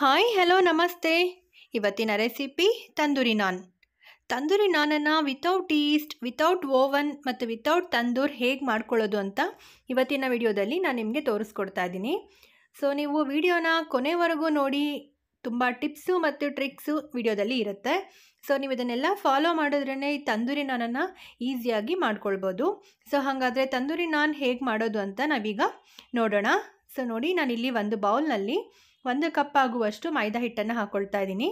hi hello ನಮಸ್ತೆ ಇವತ್ತಿನ recipe tandoori naan tandoori ನಾನನ್ನು ವಿತೌಟ್ ಈಸ್ಟ್ ವಿತೌಟ್ ಓವನ್ ಮತ್ತು ವಿತೌಟ್ ತಂದೂರ್ ಹೇಗೆ ಮಾಡ್ಕೊಳ್ಳೋದು ಅಂತ ಇವತ್ತಿನ ವಿಡಿಯೋದಲ್ಲಿ ನಾನು ನಿಮಗೆ ತೋರಿಸ್ಕೊಡ್ತಾ ಇದ್ದೀನಿ ಸೊ ನೀವು ವಿಡಿಯೋನ ಕೊನೆವರೆಗೂ ನೋಡಿ ತುಂಬ ಟಿಪ್ಸು ಮತ್ತು ಟ್ರಿಕ್ಸು ವಿಡಿಯೋದಲ್ಲಿ ಇರುತ್ತೆ ಸೊ ನೀವು ಇದನ್ನೆಲ್ಲ ಫಾಲೋ ಮಾಡಿದ್ರೇ ಈ ತಂದೂರಿ ನಾನನ್ನು ಈಸಿಯಾಗಿ ಮಾಡ್ಕೊಳ್ಬೋದು ಸೊ ಹಾಗಾದರೆ ತಂದೂರಿ ನಾನ್ ಹೇಗೆ ಮಾಡೋದು ಅಂತ ನಾವೀಗ ನೋಡೋಣ ಸೊ ನೋಡಿ ನಾನಿಲ್ಲಿ ಒಂದು ಬೌಲ್ನಲ್ಲಿ ಒಂದು ಕಪ್ ಆಗುವಷ್ಟು ಮೈದಾ ಹಿಟ್ಟನ್ನು ಹಾಕ್ಕೊಳ್ತಾ ಇದ್ದೀನಿ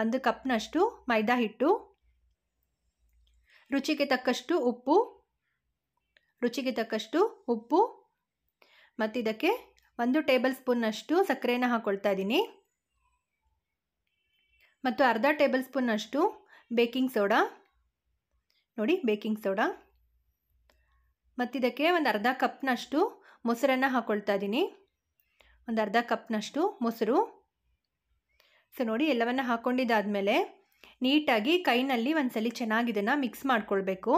ಒಂದು ಕಪ್ನಷ್ಟು ಮೈದಾ ಹಿಟ್ಟು ರುಚಿಗೆ ತಕ್ಕಷ್ಟು ಉಪ್ಪು ರುಚಿಗೆ ತಕ್ಕಷ್ಟು ಉಪ್ಪು ಮತ್ತಿದಕ್ಕೆ ಇದಕ್ಕೆ ಒಂದು ಟೇಬಲ್ ಸ್ಪೂನ್ನಷ್ಟು ಸಕ್ಕರೆಯನ್ನು ಹಾಕ್ಕೊಳ್ತಾ ಇದ್ದೀನಿ ಮತ್ತು ಅರ್ಧ ಟೇಬಲ್ ಸ್ಪೂನ್ನಷ್ಟು ಬೇಕಿಂಗ್ ಸೋಡಾ ನೋಡಿ ಬೇಕಿಂಗ್ ಸೋಡಾ ಮತ್ತಿದಕ್ಕೆ ಒಂದು ಅರ್ಧ ಕಪ್ನಷ್ಟು ಮೊಸರನ್ನು ಹಾಕ್ಕೊಳ್ತಾ ಇದ್ದೀನಿ ಒಂದು ಅರ್ಧ ಕಪ್ನಷ್ಟು ಮೊಸರು ಸೊ ನೋಡಿ ಎಲ್ಲವನ್ನು ಹಾಕ್ಕೊಂಡಿದ್ದಾದಮೇಲೆ ನೀಟಾಗಿ ಕೈನಲ್ಲಿ ಒಂದು ಸಲ ಚೆನ್ನಾಗಿ ಇದನ್ನು ಮಿಕ್ಸ್ ಮಾಡ್ಕೊಳ್ಬೇಕು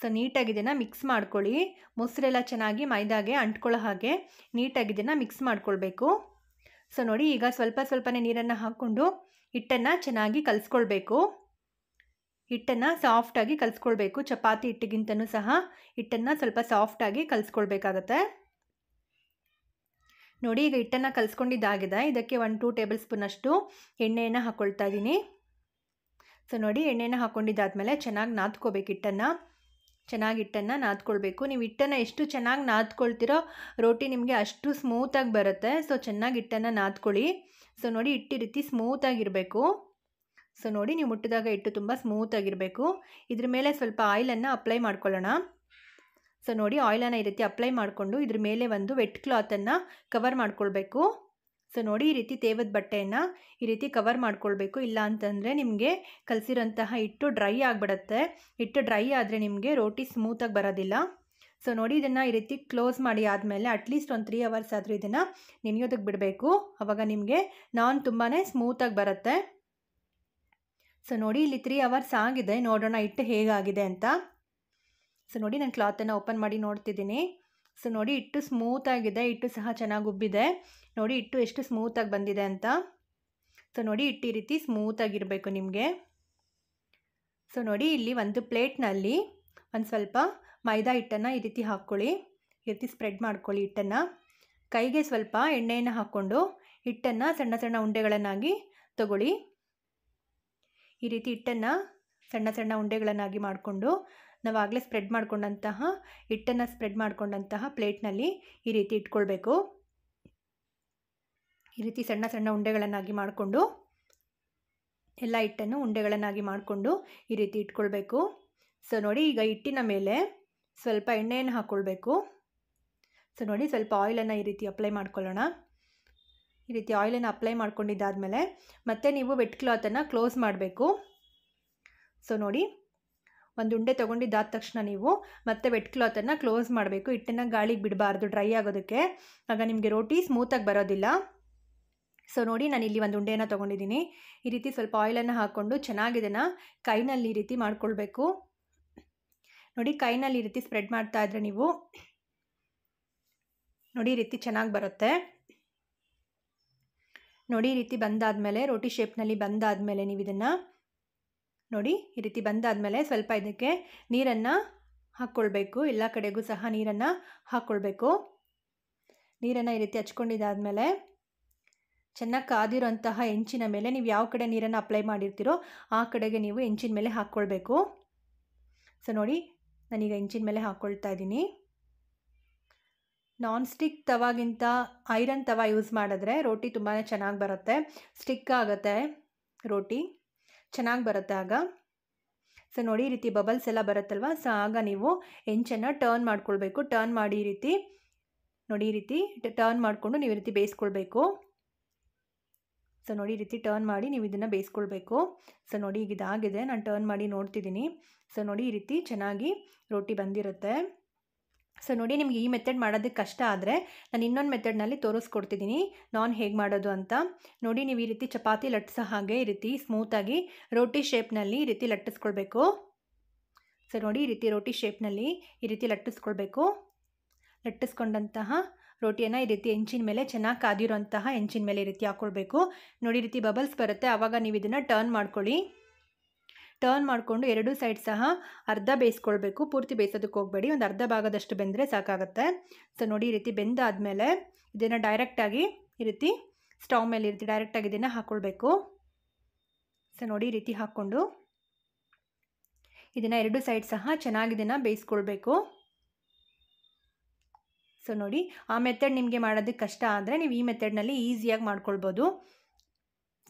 ಸೊ ನೀಟಾಗಿ ಇದನ್ನು ಮಿಕ್ಸ್ ಮಾಡ್ಕೊಳ್ಳಿ ಮೊಸರೆಲ್ಲ ಚೆನ್ನಾಗಿ ಮೈದಾಗೆ ಅಂಟ್ಕೊಳ್ಳೋ ಹಾಗೆ ನೀಟಾಗಿ ಇದನ್ನು ಮಿಕ್ಸ್ ಮಾಡ್ಕೊಳ್ಬೇಕು ಸೊ ನೋಡಿ ಈಗ ಸ್ವಲ್ಪ ಸ್ವಲ್ಪನೇ ನೀರನ್ನು ಹಾಕ್ಕೊಂಡು ಹಿಟ್ಟನ್ನು ಚೆನ್ನಾಗಿ ಕಲಿಸ್ಕೊಳ್ಬೇಕು ಹಿಟ್ಟನ್ನು ಸಾಫ್ಟಾಗಿ ಕಲಿಸ್ಕೊಳ್ಬೇಕು ಚಪಾತಿ ಹಿಟ್ಟಿಗಿಂತನೂ ಸಹ ಹಿಟ್ಟನ್ನು ಸ್ವಲ್ಪ ಸಾಫ್ಟಾಗಿ ಕಲಿಸ್ಕೊಳ್ಬೇಕಾಗತ್ತೆ ನೋಡಿ ಈಗ ಹಿಟ್ಟನ್ನು ಕಲಿಸ್ಕೊಂಡಿದ್ದಾಗಿದೆ ಇದಕ್ಕೆ ಒನ್ ಟೂ ಟೇಬಲ್ ಸ್ಪೂನಷ್ಟು ಎಣ್ಣೆಯನ್ನು ಹಾಕ್ಕೊಳ್ತಾ ಇದ್ದೀನಿ ಸೊ ನೋಡಿ ಎಣ್ಣೆನ ಹಾಕ್ಕೊಂಡಿದ್ದಾದಮೇಲೆ ಚೆನ್ನಾಗಿ ನಾದ್ಕೋಬೇಕು ಹಿಟ್ಟನ್ನು ಚೆನ್ನಾಗಿ ಹಿಟ್ಟನ್ನು ನಾದ್ಕೊಳ್ಬೇಕು ನೀವು ಹಿಟ್ಟನ್ನು ಎಷ್ಟು ಚೆನ್ನಾಗಿ ನಾದ್ಕೊಳ್ತಿರೋ ರೋಟಿ ನಿಮಗೆ ಅಷ್ಟು ಸ್ಮೂತಾಗಿ ಬರುತ್ತೆ ಸೊ ಚೆನ್ನಾಗಿ ಹಿಟ್ಟನ್ನು ನಾದ್ಕೊಳ್ಳಿ ಸೊ ನೋಡಿ ಹಿಟ್ಟಿ ರೀತಿ ಸ್ಮೂತಾಗಿರಬೇಕು ಸೊ ನೋಡಿ ನೀವು ಮುಟ್ಟಿದಾಗ ಹಿಟ್ಟು ತುಂಬ ಸ್ಮೂತಾಗಿರಬೇಕು ಇದ್ರ ಮೇಲೆ ಸ್ವಲ್ಪ ಆಯಿಲನ್ನು ಅಪ್ಲೈ ಮಾಡ್ಕೊಳ್ಳೋಣ ಸೊ ನೋಡಿ ಆಯಿಲನ್ನು ಈ ರೀತಿ ಅಪ್ಲೈ ಮಾಡಿಕೊಂಡು ಇದ್ರ ಮೇಲೆ ಒಂದು ವೆಟ್ ಕ್ಲಾತನ್ನು ಕವರ್ ಮಾಡ್ಕೊಳ್ಬೇಕು ಸೊ ನೋಡಿ ಈ ರೀತಿ ತೇವದ ಬಟ್ಟೆಯನ್ನು ಈ ರೀತಿ ಕವರ್ ಮಾಡ್ಕೊಳ್ಬೇಕು ಇಲ್ಲ ಅಂತಂದರೆ ನಿಮಗೆ ಕಲಸಿರೋಂತಹ ಹಿಟ್ಟು ಡ್ರೈ ಆಗಿಬಿಡತ್ತೆ ಹಿಟ್ಟು ಡ್ರೈ ಆದರೆ ನಿಮಗೆ ರೋಟಿ ಸ್ಮೂತಾಗಿ ಬರೋದಿಲ್ಲ ಸೊ ನೋಡಿ ಇದನ್ನು ಈ ರೀತಿ ಕ್ಲೋಸ್ ಮಾಡಿ ಆದಮೇಲೆ ಅಟ್ಲೀಸ್ಟ್ ಒಂದು ತ್ರೀ ಅವರ್ಸ್ ಆದರೂ ಇದನ್ನು ನೆನೆಯೋದಕ್ಕೆ ಬಿಡಬೇಕು ಅವಾಗ ನಿಮಗೆ ನಾನ್ ತುಂಬಾ ಸ್ಮೂತಾಗಿ ಬರುತ್ತೆ ಸೊ ನೋಡಿ ಇಲ್ಲಿ ತ್ರೀ ಅವರ್ಸ್ ಆಗಿದೆ ನೋಡೋಣ ಹಿಟ್ಟು ಹೇಗಾಗಿದೆ ಅಂತ ಸೊ ನೋಡಿ ನಾನು ಕ್ಲಾತನ್ನು ಓಪನ್ ಮಾಡಿ ನೋಡ್ತಿದ್ದೀನಿ ಸೊ ನೋಡಿ ಇಟ್ಟು ಸ್ಮೂತಾಗಿದೆ ಇಟ್ಟು ಸಹ ಚೆನ್ನಾಗಿ ಉಬ್ಬಿದೆ ನೋಡಿ ಇಟ್ಟು ಎಷ್ಟು ಸ್ಮೂತಾಗಿ ಬಂದಿದೆ ಅಂತ ಸೊ ನೋಡಿ ಇಟ್ಟು ಈ ರೀತಿ ಸ್ಮೂತಾಗಿರಬೇಕು ನಿಮಗೆ ಸೊ ನೋಡಿ ಇಲ್ಲಿ ಒಂದು ಪ್ಲೇಟ್ನಲ್ಲಿ ಒಂದು ಸ್ವಲ್ಪ ಮೈದಾ ಹಿಟ್ಟನ್ನು ಈ ರೀತಿ ಹಾಕ್ಕೊಳ್ಳಿ ಈ ರೀತಿ ಸ್ಪ್ರೆಡ್ ಮಾಡ್ಕೊಳ್ಳಿ ಹಿಟ್ಟನ್ನು ಕೈಗೆ ಸ್ವಲ್ಪ ಎಣ್ಣೆಯನ್ನು ಹಾಕ್ಕೊಂಡು ಹಿಟ್ಟನ್ನು ಸಣ್ಣ ಸಣ್ಣ ಉಂಡೆಗಳನ್ನಾಗಿ ತಗೊಳ್ಳಿ ಈ ರೀತಿ ಹಿಟ್ಟನ್ನು ಸಣ್ಣ ಸಣ್ಣ ಉಂಡೆಗಳನ್ನಾಗಿ ಮಾಡಿಕೊಂಡು ನಾವಾಗಲೇ ಸ್ಪ್ರೆಡ್ ಮಾಡಿಕೊಂಡಂತಹ ಹಿಟ್ಟನ್ನು ಸ್ಪ್ರೆಡ್ ಮಾಡಿಕೊಂಡಂತಹ ಪ್ಲೇಟ್ನಲ್ಲಿ ಈ ರೀತಿ ಇಟ್ಕೊಳ್ಬೇಕು ಈ ರೀತಿ ಸಣ್ಣ ಸಣ್ಣ ಉಂಡೆಗಳನ್ನಾಗಿ ಮಾಡಿಕೊಂಡು ಎಲ್ಲ ಹಿಟ್ಟನ್ನು ಉಂಡೆಗಳನ್ನಾಗಿ ಮಾಡಿಕೊಂಡು ಈ ರೀತಿ ಇಟ್ಕೊಳ್ಬೇಕು ಸೊ ನೋಡಿ ಈಗ ಹಿಟ್ಟಿನ ಮೇಲೆ ಸ್ವಲ್ಪ ಎಣ್ಣೆಯನ್ನು ಹಾಕ್ಕೊಳ್ಬೇಕು ಸೊ ನೋಡಿ ಸ್ವಲ್ಪ ಆಯಿಲನ್ನು ಈ ರೀತಿ ಅಪ್ಲೈ ಮಾಡ್ಕೊಳ್ಳೋಣ ಈ ರೀತಿ ಆಯಿಲನ್ನು ಅಪ್ಲೈ ಮಾಡ್ಕೊಂಡಿದ್ದಾದಮೇಲೆ ಮತ್ತೆ ನೀವು ವೆಟ್ ಕ್ಲಾತನ್ನು ಕ್ಲೋಸ್ ಮಾಡಬೇಕು ಸೊ ನೋಡಿ ಒಂದು ಉಂಡೆ ತೊಗೊಂಡಿದ್ದಾದ ತಕ್ಷಣ ನೀವು ಮತ್ತೆ ವೆಟ್ ಕ್ಲಾತನ್ನು ಕ್ಲೋಸ್ ಮಾಡಬೇಕು ಹಿಟ್ಟನ್ನು ಗಾಳಿಗೆ ಬಿಡಬಾರ್ದು ಡ್ರೈ ಆಗೋದಕ್ಕೆ ಆಗ ನಿಮಗೆ ರೋಟಿ ಸ್ಮೂತಾಗಿ ಬರೋದಿಲ್ಲ ಸೊ ನೋಡಿ ನಾನು ಇಲ್ಲಿ ಒಂದು ಉಂಡೆನ ತೊಗೊಂಡಿದ್ದೀನಿ ಈ ರೀತಿ ಸ್ವಲ್ಪ ಆಯಿಲನ್ನು ಹಾಕ್ಕೊಂಡು ಚೆನ್ನಾಗಿದನ್ನು ಕೈನಲ್ಲಿ ಈ ರೀತಿ ಮಾಡ್ಕೊಳ್ಬೇಕು ನೋಡಿ ಕೈನಲ್ಲಿ ಈ ರೀತಿ ಸ್ಪ್ರೆಡ್ ಮಾಡ್ತಾ ಇದ್ರೆ ನೀವು ನೋಡಿ ಈ ರೀತಿ ಚೆನ್ನಾಗಿ ಬರುತ್ತೆ ನೋಡಿ ಈ ರೀತಿ ಬಂದಾದಮೇಲೆ ರೋಟಿ ಶೇಪ್ನಲ್ಲಿ ಬಂದಾದಮೇಲೆ ನೀವು ಇದನ್ನು ನೋಡಿ ಈ ರೀತಿ ಬಂದಾದಮೇಲೆ ಸ್ವಲ್ಪ ಇದಕ್ಕೆ ನೀರನ್ನು ಹಾಕ್ಕೊಳ್ಬೇಕು ಎಲ್ಲ ಕಡೆಗೂ ಸಹ ನೀರನ್ನು ಹಾಕ್ಕೊಳ್ಬೇಕು ನೀರನ್ನು ಈ ರೀತಿ ಹಚ್ಕೊಂಡಿದ್ದಾದಮೇಲೆ ಚೆನ್ನಾಗಿ ಕಾದಿರೋಂತಹ ಹೆಂಚಿನ ಮೇಲೆ ನೀವು ಯಾವ ಕಡೆ ನೀರನ್ನು ಅಪ್ಲೈ ಮಾಡಿರ್ತೀರೋ ಆ ಕಡೆಗೆ ನೀವು ಹೆಂಚಿನ ಮೇಲೆ ಹಾಕ್ಕೊಳ್ಬೇಕು ಸೊ ನೋಡಿ ನಾನೀಗ ಹೆಂಚಿನ ಮೇಲೆ ಹಾಕ್ಕೊಳ್ತಾ ಇದ್ದೀನಿ ನಾನ್ ಸ್ಟಿಕ್ ತವಾಗಿಂತ ಐರನ್ ತವಾ ಯೂಸ್ ಮಾಡಿದ್ರೆ ರೋಟಿ ತುಂಬಾ ಚೆನ್ನಾಗಿ ಬರುತ್ತೆ ಸ್ಟಿಕ್ ಆಗುತ್ತೆ ರೋಟಿ ಚೆನ್ನಾಗಿ ಬರುತ್ತೆ ಆಗ ಸೊ ನೋಡಿ ಈ ರೀತಿ ಬಬಲ್ಸ್ ಎಲ್ಲ ಬರುತ್ತಲ್ವ ಸೊ ಆಗ ನೀವು ಹೆಂಚನ್ನು ಟರ್ನ್ ಮಾಡ್ಕೊಳ್ಬೇಕು ಟರ್ನ್ ಮಾಡಿ ಈ ರೀತಿ ನೋಡಿ ಈ ರೀತಿ ಟರ್ನ್ ಮಾಡಿಕೊಂಡು ನೀವು ಈ ರೀತಿ ಬೇಯಿಸ್ಕೊಳ್ಬೇಕು ಸೊ ನೋಡಿ ಈ ರೀತಿ ಟರ್ನ್ ಮಾಡಿ ನೀವು ಇದನ್ನು ಬೇಯಿಸ್ಕೊಳ್ಬೇಕು ಸೊ ನೋಡಿ ಈಗ ಇದಾಗಿದೆ ನಾನು ಟರ್ನ್ ಮಾಡಿ ನೋಡ್ತಿದ್ದೀನಿ ಸೊ ನೋಡಿ ಈ ರೀತಿ ಚೆನ್ನಾಗಿ ರೊಟ್ಟಿ ಬಂದಿರುತ್ತೆ ಸೊ ನೋಡಿ ನಿಮಗೆ ಈ ಮೆಥಡ್ ಮಾಡೋದಕ್ಕೆ ಕಷ್ಟ ಆದರೆ ನಾನು ಇನ್ನೊಂದು ಮೆಥಡ್ನಲ್ಲಿ ತೋರಿಸ್ಕೊಡ್ತಿದ್ದೀನಿ ನಾನು ಹೇಗೆ ಮಾಡೋದು ಅಂತ ನೋಡಿ ನೀವು ಈ ರೀತಿ ಚಪಾತಿ ಲಟ್ಟಿಸೋ ಹಾಗೆ ಈ ರೀತಿ ಸ್ಮೂತಾಗಿ ರೋಟಿ ಶೇಪ್ನಲ್ಲಿ ಈ ರೀತಿ ಲಟ್ಟಿಸ್ಕೊಳ್ಬೇಕು ಸೊ ನೋಡಿ ಈ ರೀತಿ ರೋಟಿ ಶೇಪ್ನಲ್ಲಿ ಈ ರೀತಿ ಲಟ್ಟಿಸ್ಕೊಳ್ಬೇಕು ಲಟ್ಟಿಸ್ಕೊಂಡಂತಹ ರೋಟಿಯನ್ನು ಈ ರೀತಿ ಹೆಂಚಿನ ಮೇಲೆ ಚೆನ್ನಾಗಿ ಕಾದಿರೋಂತಹ ಹೆಂಚಿನ ಮೇಲೆ ಈ ರೀತಿ ಹಾಕ್ಕೊಳ್ಬೇಕು ನೋಡಿ ಈ ರೀತಿ ಬಬಲ್ಸ್ ಬರುತ್ತೆ ಆವಾಗ ನೀವು ಇದನ್ನು ಟರ್ನ್ ಮಾಡ್ಕೊಳ್ಳಿ ಟರ್ನ್ ಮಾಡಿಕೊಂಡು ಎರಡೂ ಸೈಡ್ ಸಹ ಅರ್ಧ ಬೇಯಿಸ್ಕೊಳ್ಬೇಕು ಪೂರ್ತಿ ಬೇಯಿಸೋದಕ್ಕೆ ಹೋಗಬೇಡಿ ಒಂದು ಅರ್ಧ ಭಾಗದಷ್ಟು ಬೆಂದರೆ ಸಾಕಾಗುತ್ತೆ ಸೊ ನೋಡಿ ಈ ರೀತಿ ಬೆಂದಾದಮೇಲೆ ಇದನ್ನು ಡೈರೆಕ್ಟಾಗಿ ಈ ರೀತಿ ಸ್ಟವ್ ಮೇಲೆ ಇರ್ತಿ ರೀತಿ ಡೈರೆಕ್ಟಾಗಿ ಇದನ್ನು ಹಾಕ್ಕೊಳ್ಬೇಕು ಸೊ ನೋಡಿ ಈ ರೀತಿ ಹಾಕ್ಕೊಂಡು ಇದನ್ನು ಎರಡು ಸೈಡ್ ಸಹ ಚೆನ್ನಾಗಿ ಇದನ್ನು ಬೇಯಿಸ್ಕೊಳ್ಬೇಕು ಸೊ ನೋಡಿ ಆ ಮೆಥಡ್ ನಿಮಗೆ ಮಾಡೋದಕ್ಕೆ ಕಷ್ಟ ಆದರೆ ನೀವು ಈ ಮೆಥಡ್ನಲ್ಲಿ ಈಸಿಯಾಗಿ ಮಾಡ್ಕೊಳ್ಬೋದು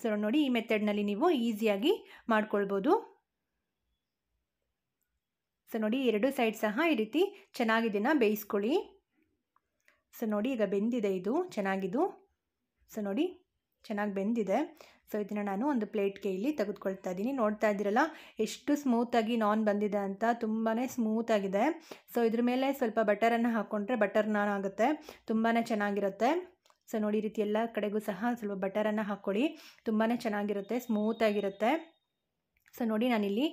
ಸೊ ನೋಡಿ ಈ ಮೆಥಡ್ನಲ್ಲಿ ನೀವು ಈಸಿಯಾಗಿ ಮಾಡ್ಕೊಳ್ಬೋದು ಸೊ ನೋಡಿ ಎರಡು ಸೈಡ್ ಸಹ ಈ ರೀತಿ ಚೆನ್ನಾಗಿ ಇದನ್ನು ಬೇಯಿಸ್ಕೊಳ್ಳಿ ಸೊ ನೋಡಿ ಈಗ ಬೆಂದಿದೆ ಇದು ಚೆನ್ನಾಗಿದು ಸೊ ನೋಡಿ ಚೆನ್ನಾಗಿ ಬೆಂದಿದೆ ಸೊ ಇದನ್ನು ನಾನು ಒಂದು ಪ್ಲೇಟ್ಗೆ ಇಲ್ಲಿ ತೆಗೆದುಕೊಳ್ತಾ ಇದ್ದೀನಿ ನೋಡ್ತಾ ಇದ್ದೀರಲ್ಲ ಎಷ್ಟು ಸ್ಮೂತಾಗಿ ನಾನ್ ಬಂದಿದೆ ಅಂತ ತುಂಬಾ ಸ್ಮೂತಾಗಿದೆ ಸೊ ಇದ್ರ ಮೇಲೆ ಸ್ವಲ್ಪ ಬಟರನ್ನು ಹಾಕ್ಕೊಂಡ್ರೆ ಬಟರ್ ನಾನ್ ಆಗುತ್ತೆ ತುಂಬಾ ಚೆನ್ನಾಗಿರುತ್ತೆ ಸೊ ನೋಡಿ ಈ ರೀತಿ ಎಲ್ಲ ಕಡೆಗೂ ಸಹ ಸ್ವಲ್ಪ ಬಟರನ್ನು ಹಾಕ್ಕೊಳ್ಳಿ ತುಂಬಾ ಚೆನ್ನಾಗಿರುತ್ತೆ ಸ್ಮೂತಾಗಿರುತ್ತೆ ಸೊ ನೋಡಿ ನಾನಿಲ್ಲಿ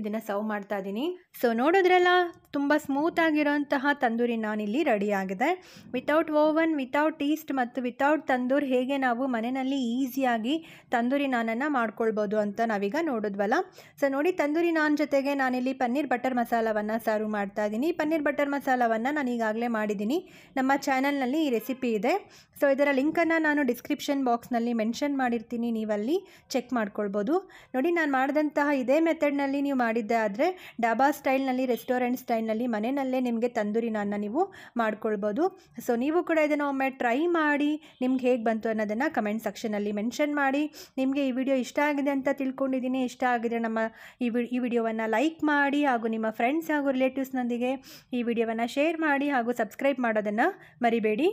ಇದನ್ನು ಸರ್ವ್ ಮಾಡ್ತಾ ಇದ್ದೀನಿ ಸೊ ನೋಡಿದ್ರೆಲ್ಲ ತುಂಬ ಸ್ಮೂತ್ ಆಗಿರೋಂತಹ ತಂದೂರಿ ನಾನಿಲ್ಲಿ ರೆಡಿಯಾಗಿದೆ ವಿತೌಟ್ ಓವನ್ ವಿತೌಟ್ ಟೀಸ್ಟ್ ಮತ್ತು ವಿತೌಟ್ ತಂದೂರ್ ಹೇಗೆ ನಾವು ಮನೆಯಲ್ಲಿ ಈಸಿಯಾಗಿ ತಂದೂರಿ ನಾನನ್ನು ಮಾಡ್ಕೊಳ್ಬೋದು ಅಂತ ನಾವೀಗ ನೋಡಿದ್ವಲ್ಲ ಸೊ ನೋಡಿ ತಂದೂರಿ ನಾನ್ ಜೊತೆಗೆ ನಾನಿಲ್ಲಿ ಪನ್ನೀರ್ ಬಟರ್ ಮಸಾಲವನ್ನು ಸರ್ವ್ ಮಾಡ್ತಾ ಇದ್ದೀನಿ ಪನ್ನೀರ್ ಬಟರ್ ಮಸಾಲವನ್ನು ನಾನು ಈಗಾಗಲೇ ಮಾಡಿದ್ದೀನಿ ನಮ್ಮ ಚಾನಲ್ನಲ್ಲಿ ಈ ರೆಸಿಪಿ ಇದೆ ಸೊ ಇದರ ಲಿಂಕನ್ನು ನಾನು ಡಿಸ್ಕ್ರಿಪ್ಷನ್ ಬಾಕ್ಸ್ನಲ್ಲಿ ಮೆನ್ಷನ್ ಮಾಡಿರ್ತೀನಿ ನೀವಲ್ಲಿ ಚೆಕ್ ಮಾಡ್ಕೊಳ್ಬೋದು ನೋಡಿ ನಾನು ಮಾಡಿದಂತಹ ಇದೇ ಮೆಥಡ್ನಲ್ಲಿ ನೀವು ಮಾಡಿದ್ದೆ ಆದರೆ ಡಾಬಾ ಸ್ಟೈಲ್ನಲ್ಲಿ ರೆಸ್ಟೋರೆಂಟ್ ಸ್ಟೈಲ್ನಲ್ಲಿ ಮನೆಯಲ್ಲೇ ನಿಮಗೆ ತಂದೂರಿ ನಾನ್ನ ನೀವು ಮಾಡ್ಕೊಳ್ಬೋದು ಸೊ ನೀವು ಕೂಡ ಇದನ್ನು ಒಮ್ಮೆ ಟ್ರೈ ಮಾಡಿ ನಿಮ್ಗೆ ಹೇಗೆ ಬಂತು ಅನ್ನೋದನ್ನು ಕಮೆಂಟ್ ಸೆಕ್ಷನಲ್ಲಿ ಮೆನ್ಷನ್ ಮಾಡಿ ನಿಮಗೆ ಈ ವಿಡಿಯೋ ಇಷ್ಟ ಆಗಿದೆ ಅಂತ ತಿಳ್ಕೊಂಡಿದ್ದೀನಿ ಇಷ್ಟ ಆಗಿದೆ ನಮ್ಮ ಈ ವಿ ಈ ವಿಡಿಯೋವನ್ನು ಲೈಕ್ ಮಾಡಿ ಹಾಗೂ ನಿಮ್ಮ ಫ್ರೆಂಡ್ಸ್ ಹಾಗೂ ರಿಲೇಟಿವ್ಸ್ನೊಂದಿಗೆ ಈ ವಿಡಿಯೋವನ್ನು ಶೇರ್ ಮಾಡಿ ಹಾಗೂ ಸಬ್ಸ್ಕ್ರೈಬ್ ಮಾಡೋದನ್ನು ಮರಿಬೇಡಿ